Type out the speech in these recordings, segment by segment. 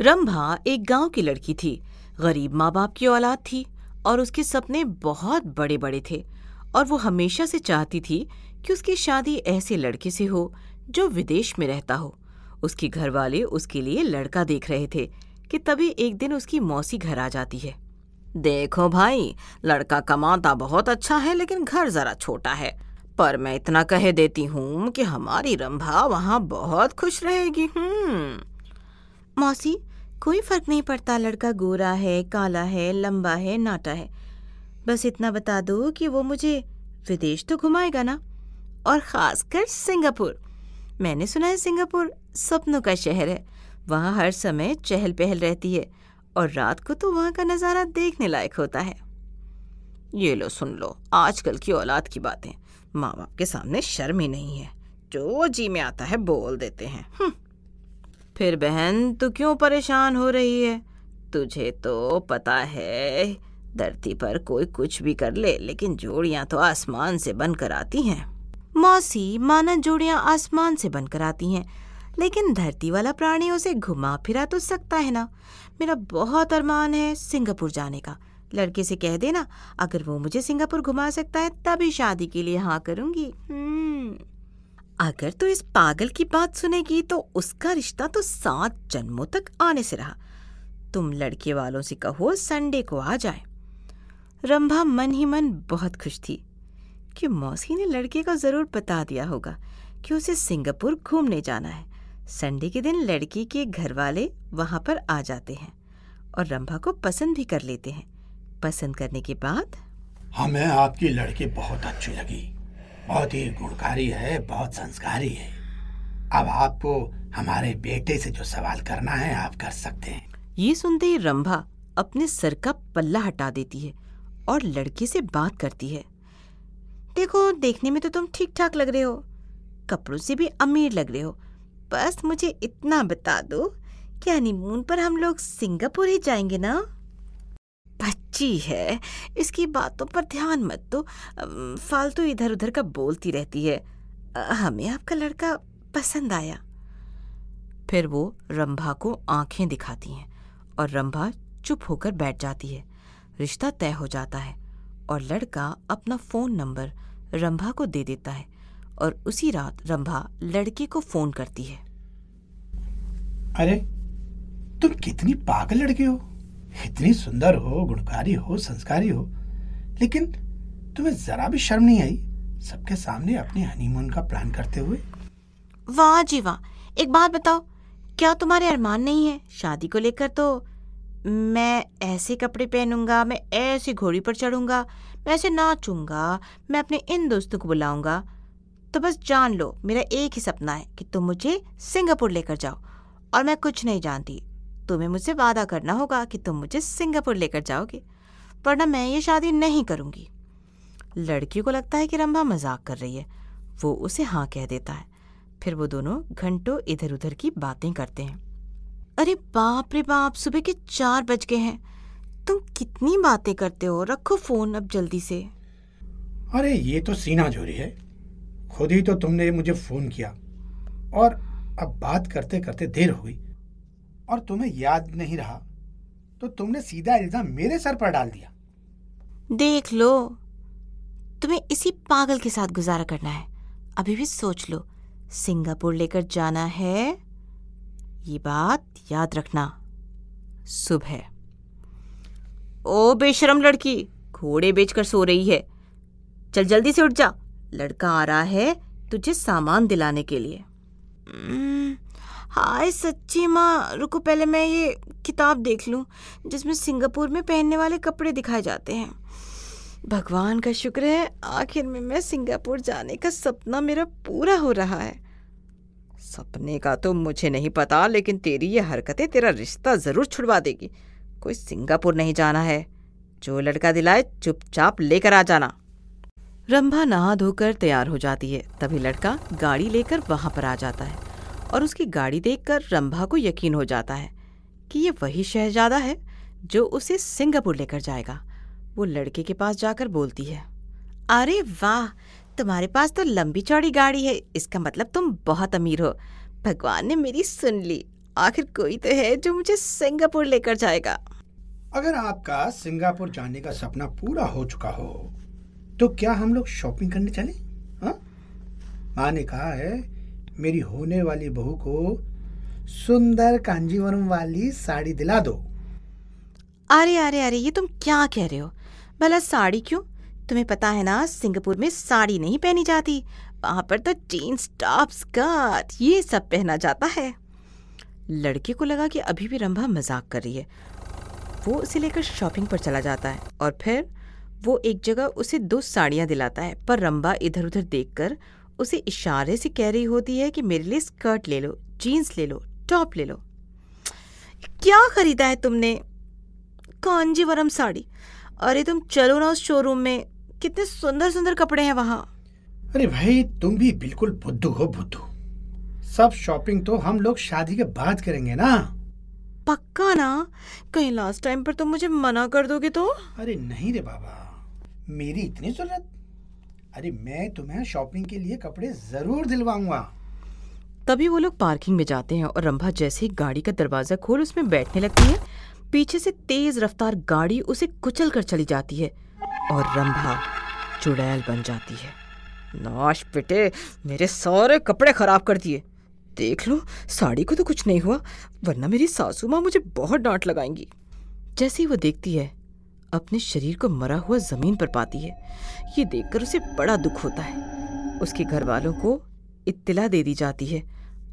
रंभा एक गांव की लड़की थी गरीब माँ बाप की औलाद थी और उसके सपने बहुत बड़े बड़े थे और वो हमेशा से चाहती थी कि उसकी शादी ऐसे लड़के से हो जो विदेश में रहता हो उसके घर वाले उसके लिए लड़का देख रहे थे कि तभी एक दिन उसकी मौसी घर आ जाती है देखो भाई लड़का कमाता बहुत अच्छा है लेकिन घर जरा छोटा है पर मैं इतना कह देती हूँ कि हमारी रंभा वहाँ बहुत खुश रहेगी हम्म मौसी कोई फ़र्क नहीं पड़ता लड़का गोरा है काला है लंबा है नाटा है बस इतना बता दो कि वो मुझे विदेश तो घुमाएगा ना और ख़ासकर सिंगापुर मैंने सुना है सिंगापुर सपनों का शहर है वहाँ हर समय चहल पहल रहती है और रात को तो वहाँ का नज़ारा देखने लायक होता है ये लो सुन लो आजकल की औलाद की बातें माँ बाप के सामने शर्म ही नहीं है जो जी में आता है बोल देते हैं हम्म। फिर बहन तू क्यों परेशान हो रही है तुझे तो पता है धरती पर कोई कुछ भी कर ले लेकिन जोड़िया तो आसमान से बनकर आती हैं मौसी माना जोड़ियाँ आसमान से बनकर आती हैं लेकिन धरती वाला प्राणी उसे घुमा फिरा तो सकता है ना मेरा बहुत अरमान है सिंगापुर जाने का लड़के से कह देना अगर वो मुझे सिंगापुर घुमा सकता है तभी शादी के लिए हाँ करूँगी हम्म। अगर तो इस पागल की बात सुनेगी तो उसका रिश्ता तो सात जन्मों तक आने से रहा तुम लड़के वालों से कहो संडे को आ जाए रंभा मन ही मन बहुत खुश थी कि मौसी ने लड़के को ज़रूर बता दिया होगा कि उसे सिंगापुर घूमने जाना है संडे के दिन लड़की के घर वाले वहाँ पर आ जाते हैं और रंभा को पसंद भी कर लेते हैं पसंद करने के बाद हमें आपकी लड़की बहुत अच्छी लगी बहुत ही गुणकारी है बहुत संस्कारी है अब आपको हमारे बेटे से जो सवाल करना है आप कर सकते हैं ये सुनते ही रंभा अपने सर का पल्ला हटा देती है और लड़के से बात करती है देखो देखने में तो तुम ठीक ठाक लग रहे हो कपड़ों से भी अमीर लग रहे हो बस मुझे इतना बता दो कि हनीमून पर हम लोग सिंगापुर ही जाएंगे ना बच्ची है इसकी बातों पर ध्यान मत दो तो, फालतू इधर उधर का बोलती रहती है हमें आपका लड़का पसंद आया फिर वो रंभा को आंखें दिखाती हैं और रंभा चुप होकर बैठ जाती है रिश्ता तय हो जाता है और लड़का अपना फ़ोन नंबर रंभा को दे देता है और उसी रात रंभा लड़के को फ़ोन करती है अरे तुम कितनी पागल लड़के हो इतनी सुंदर हो गुणकारी हो संस्कारी हो लेकिन तुम्हें जरा भी शर्म नहीं आई सबके सामने अपने हनीमून का प्लान करते हुए वाह जी वाह एक बात बताओ क्या तुम्हारे अरमान नहीं है शादी को लेकर तो मैं ऐसे कपड़े पहनूंगा मैं ऐसी घोड़ी पर चढ़ूंगा मैं ऐसे नाचूंगा मैं अपने इन दोस्तों को बुलाऊंगा तो बस जान लो मेरा एक ही सपना है कि तुम मुझे सिंगापुर लेकर जाओ और मैं कुछ नहीं जानती तुम्हें मुझसे वादा करना होगा कि तुम मुझे सिंगापुर लेकर जाओगे वरना मैं ये शादी नहीं करूँगी लड़की को लगता है कि रंभा मजाक कर रही है वो उसे हाँ कह देता है फिर वो दोनों घंटों इधर उधर की बातें करते हैं अरे बाप रे बाप सुबह के चार बज गए हैं तुम कितनी बातें करते हो रखो फोन अब जल्दी से अरे ये तो सीना झोरी है खुद ही तो तुमने मुझे फोन किया और अब बात करते करते देर हो गई और तुम्हें याद नहीं रहा तो तुमने सीधा इल्जाम मेरे सर पर डाल दिया देख लो तुम्हें इसी पागल के साथ गुजारा करना है अभी भी सोच लो सिंगापुर लेकर जाना है ये बात याद रखना सुबह ओ बेशरम लड़की घोड़े बेचकर सो रही है चल जल्दी से उठ जा लड़का आ रहा है तुझे सामान दिलाने के लिए हाय सच्ची माँ रुको पहले मैं ये किताब देख लूँ जिसमें सिंगापुर में पहनने वाले कपड़े दिखाए जाते हैं भगवान का शुक्र है आखिर में मैं सिंगापुर जाने का सपना मेरा पूरा हो रहा है सपने का तो मुझे नहीं पता लेकिन तेरी ये हरकतें तेरा रिश्ता ज़रूर छुड़वा देगी कोई सिंगापुर नहीं जाना है जो लड़का दिलाए चुपचाप लेकर आ जाना रंभा नहा धोकर तैयार हो जाती है तभी लड़का गाड़ी लेकर वहां पर आ जाता है और उसकी गाड़ी देखकर रंभा को यकीन हो जाता है कि ये वही शहजादा है जो उसे सिंगापुर लेकर जाएगा वो लड़के के पास जाकर बोलती है अरे वाह तुम्हारे पास तो लंबी चौड़ी गाड़ी है इसका मतलब तुम बहुत अमीर हो भगवान ने मेरी सुन ली आखिर कोई तो है जो मुझे सिंगापुर लेकर जाएगा अगर आपका सिंगापुर जाने का सपना पूरा हो चुका हो तो क्या हम लोग शॉपिंग करने चले हाँ? माँ ने कहा है मेरी होने वाली बहू को सुंदर कांजीवरम वाली साड़ी दिला दो अरे अरे अरे ये तुम क्या कह रहे हो भला साड़ी क्यों तुम्हें पता है ना सिंगापुर में साड़ी नहीं पहनी जाती वहां पर तो जीन्स टॉप स्कर्ट ये सब पहना जाता है लड़के को लगा कि अभी भी रंभा मजाक कर रही है वो उसे लेकर शॉपिंग पर चला जाता है और फिर वो एक जगह उसे दो साड़ियां दिलाता है पर रंभा इधर उधर देखकर उसे इशारे से कह रही होती है कि मेरे लिए स्कर्ट ले लो जीन्स ले लो टॉप ले लो क्या खरीदा है तुमने कांजीवरम साड़ी अरे तुम चलो ना उस शोरूम में कितने सुंदर सुंदर कपड़े हैं वहाँ अरे भाई तुम भी बिल्कुल बुद्धू हो बुद्धू सब शॉपिंग तो हम लोग शादी के बाद करेंगे ना पक्का ना कहीं लास्ट टाइम पर तुम मुझे मना कर दोगे तो अरे नहीं रे बाबा मेरी इतनी जरूरत अरे मैं तुम्हें शॉपिंग के लिए कपड़े जरूर दिलवाऊंगा तभी वो लोग पार्किंग में जाते हैं और रंभा जैसे ही गाड़ी का दरवाजा खोल उसमें बैठने लगती है पीछे से तेज रफ्तार गाड़ी उसे कुचल कर चली जाती है और रंभा चुड़ैल बन जाती है नाश पिटे मेरे सारे कपड़े खराब कर दिए देख लो साड़ी को तो कुछ नहीं हुआ वरना मेरी सासू माँ मुझे बहुत डांट लगाएंगी जैसे ही वो देखती है अपने शरीर को मरा हुआ जमीन पर पाती है ये देखकर उसे बड़ा दुख होता है उसके घर वालों को इत्तला दे दी जाती है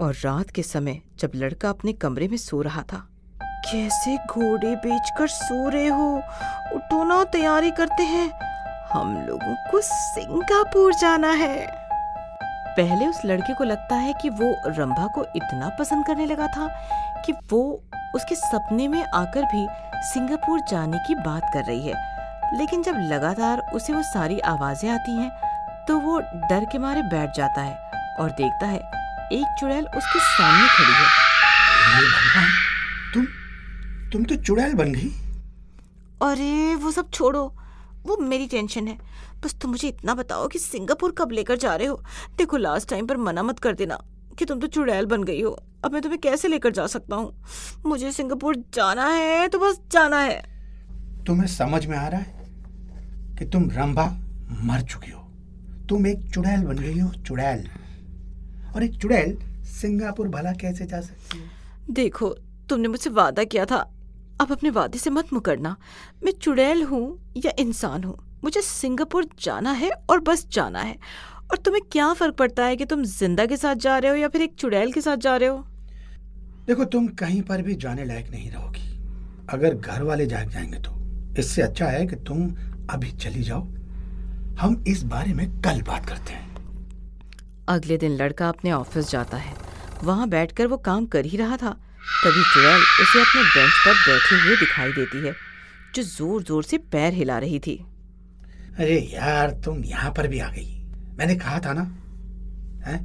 और रात के समय जब लड़का अपने कमरे में सो रहा था कैसे घोड़े बेचकर सो रहे हो उठो ना तैयारी करते हैं हम लोगों को सिंगापुर जाना है पहले उस लड़के को लगता है कि वो रंभा को इतना पसंद करने लगा था कि वो उसके सपने में आकर भी सिंगापुर जाने की बात कर रही है लेकिन जब लगातार उसे वो सारी आवाजें आती हैं तो वो डर के मारे बैठ जाता है और देखता है एक चुड़ैल उसके सामने खड़ी है तुम तुम तो चुड़ैल बन गई अरे वो सब छोड़ो वो मेरी टेंशन है बस तुम मुझे इतना बताओ कि सिंगापुर कब लेकर जा रहे हो देखो लास्ट टाइम पर मना मत कर देना कि तुम तो चुड़ैल बन गई हो अब मैं तुम्हें कैसे लेकर जा सकता हूँ मुझे सिंगापुर जाना है तो बस जाना है तुम्हें समझ में आ रहा है कि तुम रंभा मर चुकी हो तुम एक चुड़ैल बन गई हो चुड़ैल और एक चुड़ैल सिंगापुर भला कैसे जा सकती है देखो तुमने मुझसे वादा किया था अब अपने वादे से मत मुकरना मैं चुड़ैल हूँ या इंसान हूँ मुझे सिंगापुर जाना है और बस जाना है और तुम्हें क्या फर्क पड़ता है कि तुम जिंदा के साथ जा रहे हो या फिर एक चुड़ैल के साथ जा रहे हो देखो तुम कहीं पर भी जाने लायक नहीं रहोगी अगर घर वाले जाग जाएंगे तो इससे अच्छा है कि तुम अभी चली जाओ हम इस बारे में कल बात करते हैं अगले दिन लड़का अपने ऑफिस जाता है वहाँ बैठकर वो काम कर ही रहा था तभी ट्रेल उसे अपने बेंच पर बैठे हुए दिखाई देती है जो जोर जोर से पैर हिला रही थी अरे यार तुम यहाँ पर भी आ गई मैंने कहा था ना है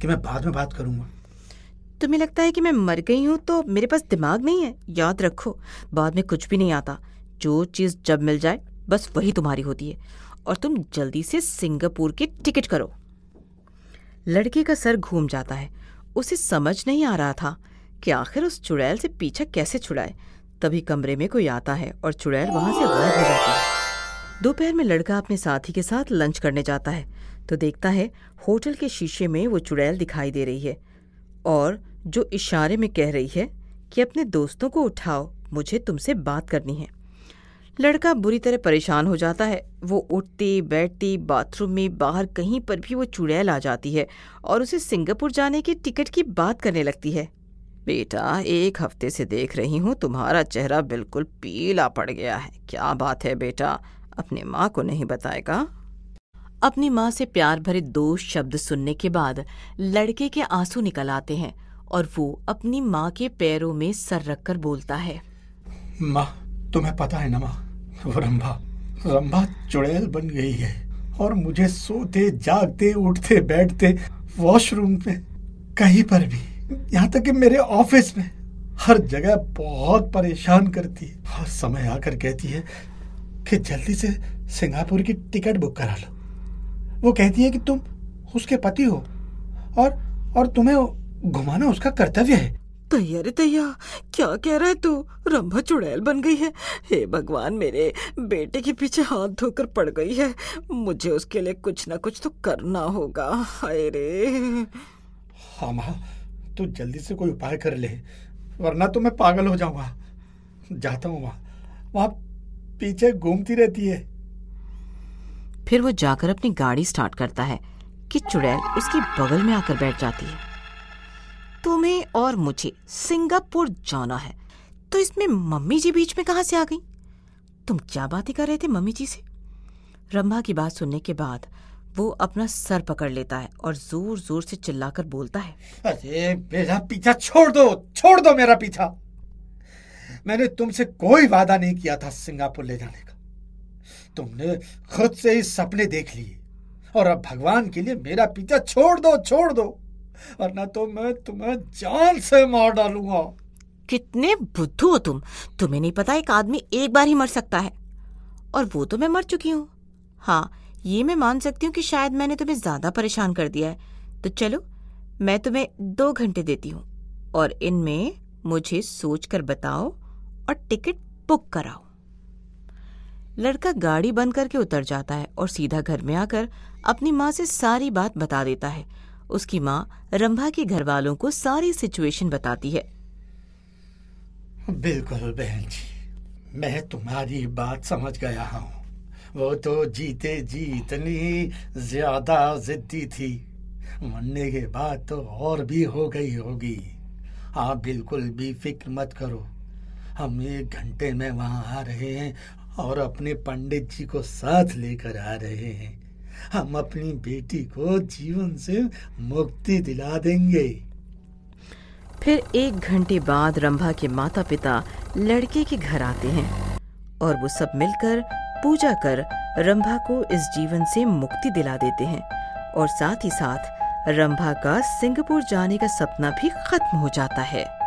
कि मैं बाद में बात करूंगा तुम्हें लगता है कि मैं मर गई हूँ तो मेरे पास दिमाग नहीं है याद रखो बाद में कुछ भी नहीं आता जो चीज़ जब मिल जाए बस वही तुम्हारी होती है और तुम जल्दी से सिंगापुर की टिकट करो लड़के का सर घूम जाता है उसे समझ नहीं आ रहा था कि आखिर उस चुड़ैल से पीछा कैसे छुड़ाए तभी कमरे में कोई आता है और चुड़ैल वहां से गायब हो जाती है दोपहर में लड़का अपने साथी के साथ लंच करने जाता है तो देखता है होटल के शीशे में वो चुड़ैल दिखाई दे रही है और जो इशारे में कह रही है कि अपने दोस्तों को उठाओ मुझे तुमसे बात करनी है लड़का बुरी तरह परेशान हो जाता है वो उठती बैठती बाथरूम में बाहर कहीं पर भी वो चुड़ैल आ जाती है और उसे सिंगापुर जाने की टिकट की बात करने लगती है बेटा एक हफ्ते से देख रही हूँ तुम्हारा चेहरा बिल्कुल पीला पड़ गया है क्या बात है बेटा अपनी माँ को नहीं बताएगा अपनी माँ से प्यार भरे दो शब्द सुनने के बाद लड़के के आंसू निकल आते हैं और वो अपनी माँ के पैरों में सर रख कर बोलता है माँ तुम्हें पता है ना माँ वो रंभा रंभा चुड़ैल बन गई है और मुझे सोते जागते उठते बैठते वॉशरूम में कहीं पर भी यहाँ तक कि मेरे ऑफिस में हर जगह बहुत परेशान करती है हर समय आकर कहती है कि जल्दी से सिंगापुर की टिकट बुक करा लो वो कहती है कि तुम उसके पति हो और और तुम्हें घुमाना उसका कर्तव्य है तैयार तैयार तैया क्या कह रहा है तू रंभा चुड़ैल बन गई है हे भगवान मेरे बेटे के पीछे हाथ धोकर पड़ गई है मुझे उसके लिए कुछ ना कुछ तो करना होगा हाय रे हाँ माँ तू जल्दी से कोई उपाय कर ले वरना तो मैं पागल हो जाऊंगा जाता हूँ माँ वहाँ पीछे घूमती रहती है फिर वो जाकर अपनी गाड़ी स्टार्ट करता है कि चुड़ैल उसकी बगल में आकर बैठ जाती है तुम्हें और मुझे सिंगापुर जाना है तो इसमें मम्मी जी बीच में कहाँ से आ गई तुम क्या बातें कर रहे थे मम्मी जी से रंभा की बात सुनने के बाद वो अपना सर पकड़ लेता है और जोर जोर से चिल्लाकर बोलता है अरे मेरा पीछा छोड़ दो छोड़ दो मेरा पीछा मैंने तुमसे कोई वादा नहीं किया था सिंगापुर ले जाने का तुमने खुद से ही सपने देख लिए और अब भगवान के लिए मेरा पीछा छोड़ दो छोड़ दो वरना तो मैं तुम्हें जान से मार डालूंगा कितने बुद्धू हो तुम तुम्हें नहीं पता एक आदमी एक बार ही मर सकता है और वो तो मैं मर चुकी हूँ हाँ ये मैं मान सकती हूँ कि शायद मैंने तुम्हें ज्यादा परेशान कर दिया है तो चलो मैं तुम्हें दो घंटे देती हूँ और इनमें मुझे सोच कर बताओ और टिकट बुक कराओ लड़का गाड़ी बंद करके उतर जाता है और सीधा घर में आकर अपनी माँ से सारी बात बता देता है उसकी माँ रंभा के घर वालों को सारी सिचुएशन बताती है बिल्कुल बहन जी मैं तुम्हारी बात समझ गया हूँ वो तो जीते जी इतनी ज्यादा जिद्दी थी मरने के बाद तो और भी हो गई होगी आप बिल्कुल भी फिक्र मत करो हम एक घंटे में वहाँ आ रहे हैं और अपने पंडित जी को साथ लेकर आ रहे हैं हम अपनी बेटी को जीवन से मुक्ति दिला देंगे फिर एक घंटे बाद रंभा के माता पिता लड़के के घर आते हैं और वो सब मिलकर पूजा कर रंभा को इस जीवन से मुक्ति दिला देते हैं और साथ ही साथ रंभा का सिंगापुर जाने का सपना भी खत्म हो जाता है